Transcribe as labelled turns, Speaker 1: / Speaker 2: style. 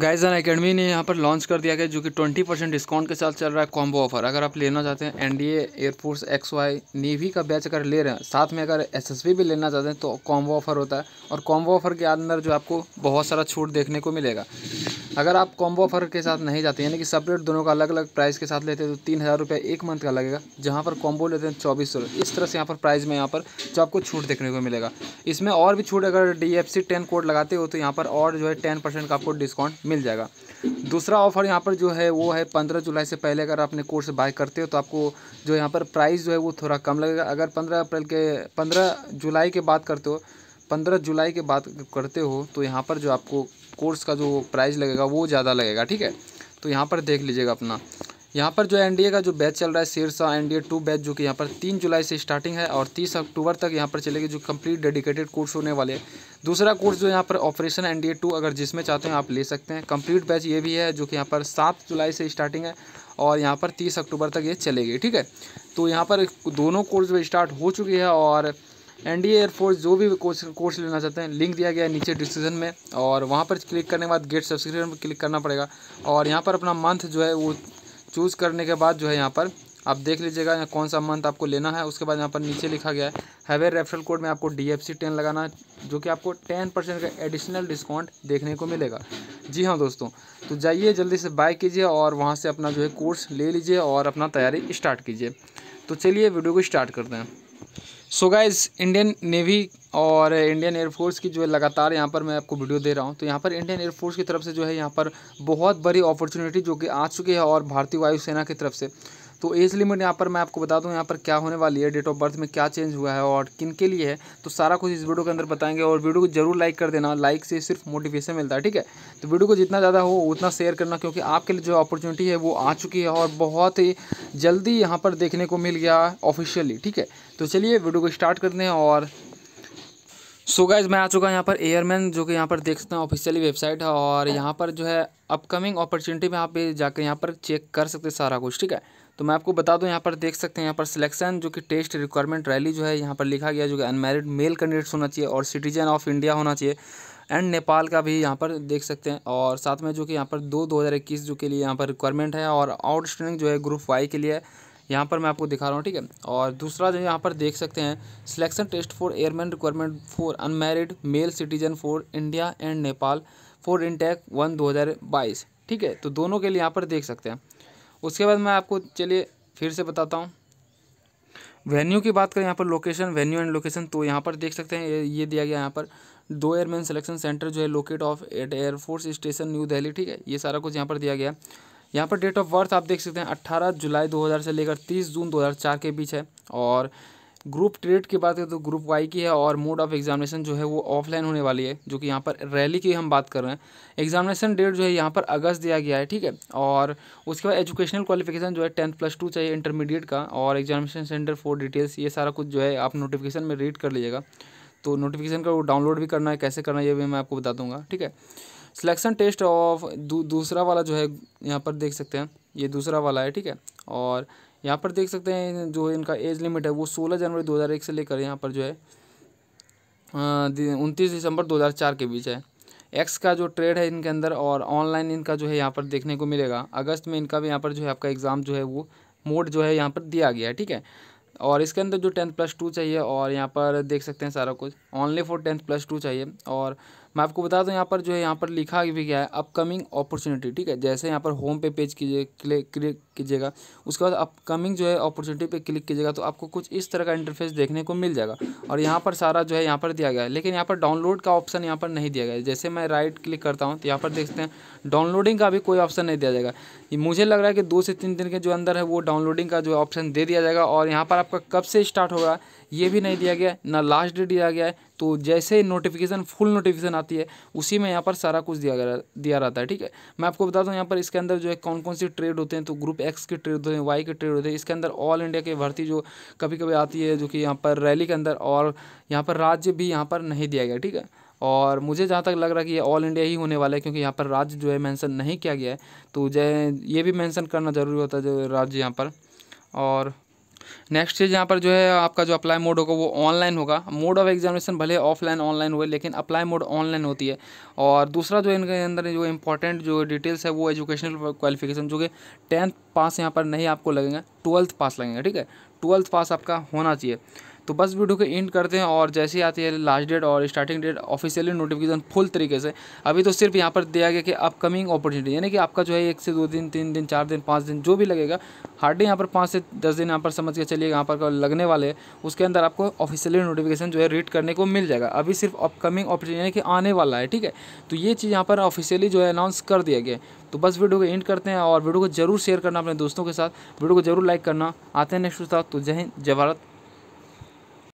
Speaker 1: गाइजन academy ने यहाँ पर लॉन्च कर दिया गया जो कि 20 परसेंट डिस्काउंट के साथ चल रहा है कॉम्बो ऑफर अगर आप लेना चाहते हैं NDA air force X Y navy का बैच अगर ले रहे हैं साथ में अगर एसएसबी भी लेना चाहते हैं तो कॉम्बो ऑफर होता है और कॉम्बो ऑफर के अंदर जो आपको बहुत सारा छूट देखने को मिलेगा अगर आप कॉम्बो ऑफर के साथ नहीं जाते यानी कि सेपरेट दोनों का अलग अलग प्राइस के साथ लेते हैं तो तीन हज़ार रुपये एक मंथ का लगेगा जहाँ पर कॉम्बो लेते हैं चौबीस सौ इस तरह से यहाँ पर प्राइस में यहाँ पर जो आपको छूट देखने को मिलेगा इसमें और भी छूट अगर D F C ten code लगाते हो तो यहाँ पर और जो है टेन परसेंट का आपको डिस्काउंट मिल जाएगा दूसरा ऑफर यहाँ पर जो है वो है पंद्रह जुलाई से पहले अगर आपने कोर्स बाय करते हो तो आपको जो यहाँ पर प्राइस जो है वो थोड़ा कम लगेगा अगर पंद्रह अप्रैल के पंद्रह जुलाई के बात करते हो पंद्रह जुलाई की बात करते हो तो यहाँ पर जो आपको कोर्स का जो प्राइस लगेगा वो ज़्यादा लगेगा ठीक है तो यहाँ पर देख लीजिएगा अपना यहाँ पर जो एनडीए का जो बैच चल रहा है डी एनडीए टू बैच जो कि यहाँ पर तीन जुलाई से स्टार्टिंग है और तीस अक्टूबर तक यहाँ पर चलेगी जो कंप्लीट डेडिकेटेड कोर्स होने वाले दूसरा कोर्स जो यहाँ पर ऑपरेशन एनडीए टू अगर जिसमें चाहते हैं आप ले सकते हैं कंप्लीट बैच ये भी है जो कि यहाँ पर सात जुलाई से स्टार्टिंग है और यहाँ पर तीस अक्टूबर तक ये चलेगी ठीक है तो यहाँ पर दोनों कोर्स जो स्टार्ट हो चुकी है और एन डी एयरफोर्स जो भी कोर्स कोर्स लेना चाहते हैं लिंक दिया गया है नीचे डिस्क्रिप्शन में और वहाँ पर क्लिक करने के बाद गेट सब्सक्रिप्शन पर क्लिक करना पड़ेगा और यहाँ पर अपना मंथ जो है वो चूज़ करने के बाद जो है यहाँ पर आप देख लीजिएगा यहाँ कौन सा मंथ आपको लेना है उसके बाद यहाँ पर नीचे लिखा गया है हैवे रेफरल कोड में आपको डी एफ सी टेन लगाना जो कि आपको टेन परसेंट का एडिशनल डिस्काउंट देखने को मिलेगा जी हाँ दोस्तों तो जाइए जल्दी से बाय कीजिए और वहाँ से अपना जो है कोर्स ले लीजिए और अपना तैयारी स्टार्ट कीजिए तो चलिए वीडियो को स्टार्ट करते हैं सो गाइज इंडियन नेवी और इंडियन एयरफोर्स की जो है लगातार यहाँ पर मैं आपको वीडियो दे रहा हूँ तो यहाँ पर इंडियन एयरफोर्स की तरफ से जो है यहाँ पर बहुत बड़ी अपॉर्चुनिटी जो कि आ चुकी है और भारतीय वायुसेना की तरफ से तो एज लिमिट यहाँ पर मैं आपको बता दूँ यहाँ पर क्या होने वाली है डेट ऑफ बर्थ में क्या चेंज हुआ है और किन के लिए है तो सारा कुछ इस वीडियो के अंदर बताएंगे और वीडियो को जरूर लाइक कर देना लाइक से सिर्फ मोटिवेशन मिलता है ठीक है तो वीडियो को जितना ज़्यादा हो उतना शेयर करना क्योंकि आपके लिए जो अपॉर्चुनिटी है वो आ चुकी है और बहुत ही जल्दी यहाँ पर देखने को मिल गया ऑफिशियली ठीक है तो चलिए वीडियो को स्टार्ट करते हैं और सो so गाइज मैं आ चुका हूँ यहाँ पर एयरमैन जो कि यहाँ पर देख सकते हैं ऑफिशियली वेबसाइट है और यहाँ पर जो है अपकमिंग अपॉर्चुनिटी में आप जाकर यहाँ पर चेक कर सकते हैं सारा कुछ ठीक है तो मैं आपको बता दूँ यहाँ पर देख सकते हैं यहाँ पर सिलेक्शन जो कि टेस्ट रिक्वायरमेंट रैली जो है यहाँ पर लिखा गया जो कि अनमेरिड मेल कैंडिडेट्स होना चाहिए और सिटीजन ऑफ इंडिया होना चाहिए एंड नेपाल का भी यहाँ पर देख सकते हैं और साथ में जो कि यहाँ पर दो दो हज़ार इक्कीस जो के लिए यहाँ पर रिक्वायरमेंट है और आउटस्टैंडिंग जो है ग्रुप वाई के लिए यहाँ पर मैं आपको दिखा रहा हूँ ठीक है और दूसरा जो यहाँ पर देख सकते हैं selection test for airman requirement for unmarried male citizen for India and Nepal for intake one दो हज़ार बाईस ठीक है तो दोनों के लिए यहाँ पर देख सकते हैं उसके बाद मैं आपको चलिए फिर से बताता हूँ वेन्यू की बात करें यहाँ पर लोकेशन वेन्यू एंड लोकेशन तो यहाँ पर देख सकते हैं ये दिया गया यहाँ पर दो एयरमैन सिलेक्शन सेंटर जो है locate of at air force station New Delhi ठीक है ये सारा कुछ यहाँ पर दिया गया यहाँ पर डेट ऑफ बर्थ आप देख सकते हैं अट्ठारह जुलाई दो से लेकर तीस जून दो के बीच है और ग्रुप ट्रेड की बात करें तो ग्रुप वाई की है और मोड ऑफ एग्जामिनेशन जो है वो ऑफलाइन होने वाली है जो कि यहाँ पर रैली की हम बात कर रहे हैं एग्जामिनेशन डेट जो है यहाँ पर अगस्त दिया गया है ठीक है और उसके बाद एजुकेशनल क्वालिफिकेशन जो है टेंथ प्लस टू चाहिए इंटरमीडिएट का और एग्जामिनेशन सेंटर फॉर डिटेल्स ये सारा कुछ जो है आप नोटिफिकेशन में रीड कर लीजिएगा तो नोटिफिकेशन का वो डाउनलोड भी करना है कैसे करना है ये भी मैं आपको बता दूंगा ठीक है सिलेक्शन टेस्ट ऑफ दू, दूसरा वाला जो है यहाँ पर देख सकते हैं ये दूसरा वाला है ठीक है और यहाँ पर देख सकते हैं जो इनका एज लिमिट है वो सोलह जनवरी दो हज़ार एक से लेकर यहाँ पर जो है उनतीस दिसंबर दो हज़ार चार के बीच है एक्स का जो ट्रेड है इनके अंदर और ऑनलाइन इनका जो है यहाँ पर देखने को मिलेगा अगस्त में इनका भी यहाँ पर जो है आपका एग्ज़ाम जो है वो मोड जो है यहाँ पर दिया गया है ठीक है और इसके अंदर जो टेंथ प्लस टू चाहिए और यहाँ पर देख सकते हैं सारा कुछ only for tenth plus two चाहिए और मैं आपको बता दूं यहाँ पर जो है यहाँ पर लिखा भी गया है अपकमिंग अपॉर्चुनिटी ठीक है जैसे यहाँ पर होम पे पेज कीजिए क्लिक कीजिएगा उसके बाद अपकमिंग जो है अपॉर्चुनिटी पे क्लिक कीजिएगा तो आपको कुछ इस तरह का इंटरफेस देखने को मिल जाएगा और यहाँ पर सारा जो है यहाँ पर दिया गया है लेकिन यहाँ पर डाउनलोड का ऑप्शन यहाँ पर नहीं दिया गया है जैसे मैं राइट क्लिक करता हूँ तो यहाँ पर देखते हैं डाउनलोडिंग का भी कोई ऑप्शन नहीं दिया जाएगा मुझे लग रहा है कि दो से तीन दिन के जो अंदर है वो डाउनलोडिंग का जो ऑप्शन दे दिया जाएगा और यहाँ पर आपका कब से स्टार्ट होगा ये भी नहीं दिया गया ना लास्ट डेट दिया गया है तो जैसे ही नोटिफिकेशन फुल नोटिफिकेशन आती है उसी में यहाँ पर सारा कुछ दिया गया दिया रहता है ठीक है मैं आपको बता दूँ यहाँ पर इसके अंदर जो है कौन कौन सी ट्रेड होते हैं तो ग्रुप एक्स के ट्रेड होते हैं वाई के ट्रेड होते हैं इसके अंदर ऑल इंडिया की भर्ती जो कभी कभी आती है जो कि यहाँ पर रैली के अंदर और यहाँ पर राज्य भी यहाँ पर नहीं दिया गया ठीक है और मुझे जहाँ तक लग रहा है कि ये ऑल इंडिया ही होने वाला है क्योंकि यहाँ पर राज्य जो है मेंशन नहीं किया गया है तो जय ये भी मेंशन करना ज़रूरी होता है जो राज्य यहाँ पर और नेक्स्ट चीज़ यहाँ पर जो है आपका जो अप्लाई मोड होगा वो ऑनलाइन होगा मोड ऑफ एग्जामिनेशन भले ऑफलाइन ऑनलाइन हुए लेकिन अप्लाई मोड ऑनलाइन होती है और दूसरा जो इनके अंदर जो इंपॉर्टेंट जो डिटेल्स है वो एजुकेशनल क्वालिफिकेशन जो कि टेंथ पास यहाँ पर नहीं आपको लगेगा ट्वेल्थ पास लगेगा ठीक है ट्वेल्थ पास आपका होना चाहिए तो बस वीडियो को एंड करते हैं और जैसे ही आती है लास्ट डेट और starting date officially notification full तरीके से अभी तो सिर्फ यहाँ पर दिया गया कि अपकमिंग अपॉर्चुनिटी यानी कि आपका जो है एक से दो दिन तीन दिन चार दिन पाँच दिन जो भी लगेगा हार्डली यहाँ पर पाँच से दस दिन यहाँ पर समझ के चलिए यहाँ पर लगने वाले हैं उसके अंदर आपको ऑफिशियली नोटिफिकेशन जो है रीड करने को मिल जाएगा अभी सिर्फ अपकमिंग अपॉर्चुनिटी यानी कि आने वाला है ठीक है तो ये चीज़ यहाँ पर ऑफिशियली जो है अनाउंस कर दिया गया तो बस वीडियो को एंड करते हैं और वीडियो को जरूर शेयर करना अपने दोस्तों के साथ वीडियो को जरूर लाइक करना आते हैं नेक्स्ट साथ तो जय हिंद जय भारत